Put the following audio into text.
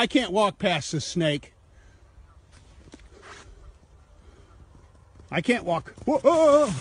I can't walk past this snake. I can't walk. Whoa!